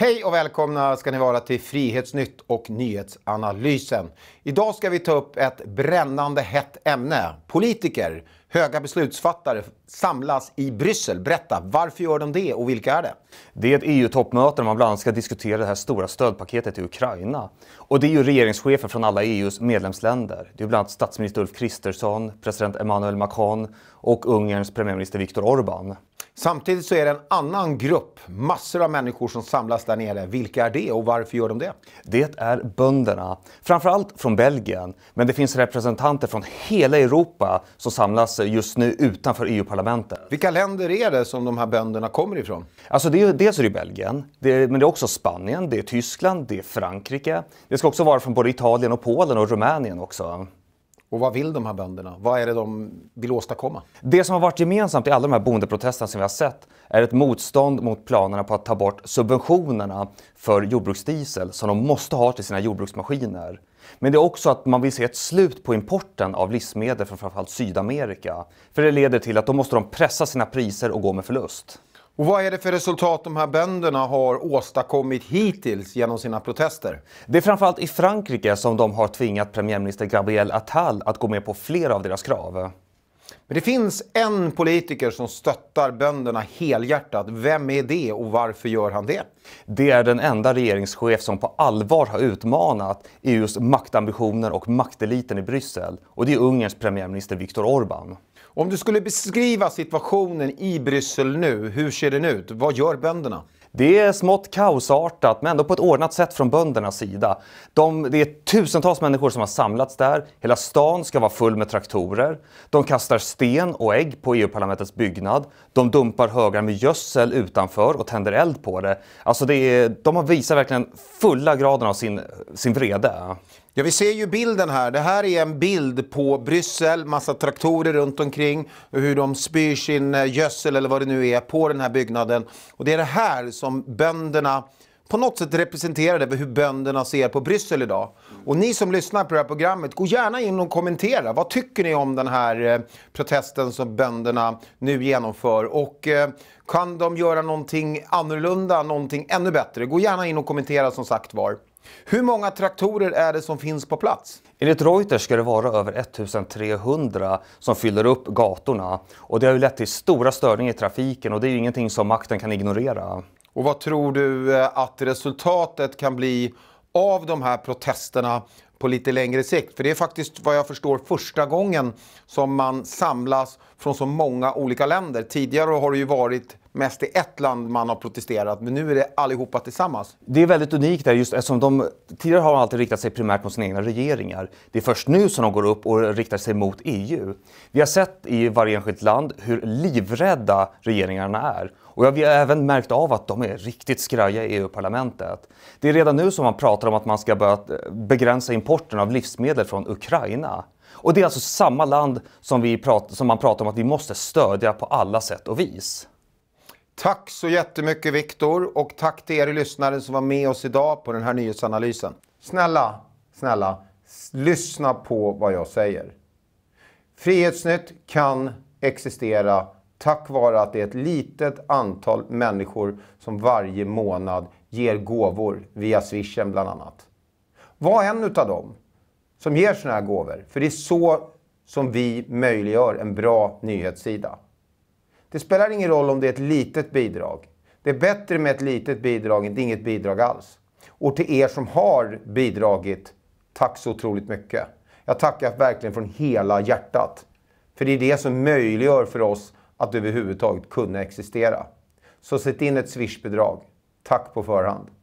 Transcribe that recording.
Hej och välkomna ska ni vara till Frihetsnytt och nyhetsanalysen. Idag ska vi ta upp ett brännande hett ämne. Politiker, höga beslutsfattare samlas i Bryssel. Berätta, varför gör de det och vilka är det? Det är ett EU-toppmöte där man bland annat ska diskutera det här stora stödpaketet till Ukraina. Och det är ju regeringschefer från alla EUs medlemsländer. Det är bland annat statsminister Ulf Kristersson, president Emmanuel Macron och Ungerns premiärminister Viktor Orbán. Samtidigt så är det en annan grupp, massor av människor som samlas där nere. Vilka är det och varför gör de det? Det är bönderna, framförallt från Belgien. Men det finns representanter från hela Europa som samlas just nu utanför EU-parlamentet. Vilka länder är det som de här bönderna kommer ifrån? Alltså det är, dels är det Belgien, det är, men det är också Spanien, det är Tyskland, det är Frankrike. Det ska också vara från både Italien och Polen och Rumänien också. Och vad vill de här bönderna? Vad är det de vill åstadkomma? Det som har varit gemensamt i alla de här bondeprotesterna som vi har sett är ett motstånd mot planerna på att ta bort subventionerna för jordbruksdiesel som de måste ha till sina jordbruksmaskiner. Men det är också att man vill se ett slut på importen av livsmedel från framförallt Sydamerika. För det leder till att då måste de pressa sina priser och gå med förlust. Och vad är det för resultat de här bönderna har åstadkommit hittills genom sina protester? Det är framförallt i Frankrike som de har tvingat premiärminister Gabriel Attal att gå med på flera av deras krav. Men det finns en politiker som stöttar bönderna helhjärtat. Vem är det och varför gör han det? Det är den enda regeringschef som på allvar har utmanat EUs maktambitioner och makteliten i Bryssel. Och det är Ungerns premiärminister Viktor Orbán. Om du skulle beskriva situationen i Bryssel nu, hur ser den ut? Vad gör bönderna? Det är smått kaosartat men ändå på ett ordnat sätt från böndernas sida. De, det är tusentals människor som har samlats där. Hela stan ska vara full med traktorer. De kastar sten och ägg på EU-parlamentets byggnad. De dumpar högar med gödsel utanför och tänder eld på det. Alltså det är, de har visat verkligen fulla graden av sin, sin vrede. Ja, vi ser ju bilden här. Det här är en bild på Bryssel, massa traktorer runt omkring och hur de spyr sin eh, gödsel eller vad det nu är på den här byggnaden. Och det är det här som bönderna på något sätt representerade hur bönderna ser på Bryssel idag. Och ni som lyssnar på det här programmet, gå gärna in och kommentera. Vad tycker ni om den här eh, protesten som bönderna nu genomför? Och eh, kan de göra någonting annorlunda, någonting ännu bättre? Gå gärna in och kommentera som sagt var. Hur många traktorer är det som finns på plats? Enligt Reuters ska det vara över 1300 som fyller upp gatorna. Och det har ju lett till stora störningar i trafiken och det är ju ingenting som makten kan ignorera. Och vad tror du eh, att resultatet kan bli av de här protesterna på lite längre sikt? För det är faktiskt vad jag förstår första gången som man samlas från så många olika länder. Tidigare har det ju varit mest i ett land man har protesterat, men nu är det allihopa tillsammans. Det är väldigt unikt där, just eftersom de tidigare har alltid riktat sig primärt mot sina egna regeringar. Det är först nu som de går upp och riktar sig mot EU. Vi har sett i varje enskilt land hur livrädda regeringarna är. Och jag har även märkt av att de är riktigt skraja i EU-parlamentet. Det är redan nu som man pratar om att man ska börja begränsa importen av livsmedel från Ukraina. Och det är alltså samma land som, vi prat som man pratar om att vi måste stödja på alla sätt och vis. Tack så jättemycket Viktor och tack till er lyssnare som var med oss idag på den här nyhetsanalysen. Snälla, snälla, lyssna på vad jag säger. Frihetsnytt kan existera tack vare att det är ett litet antal människor som varje månad ger gåvor via swishen bland annat. Var en utav dem som ger sådana här gåvor, för det är så som vi möjliggör en bra nyhetssida. Det spelar ingen roll om det är ett litet bidrag. Det är bättre med ett litet bidrag än inget bidrag alls. Och till er som har bidragit, tack så otroligt mycket. Jag tackar verkligen från hela hjärtat. För det är det som möjliggör för oss att överhuvudtaget kunna existera. Så sätt in ett swishbidrag. Tack på förhand.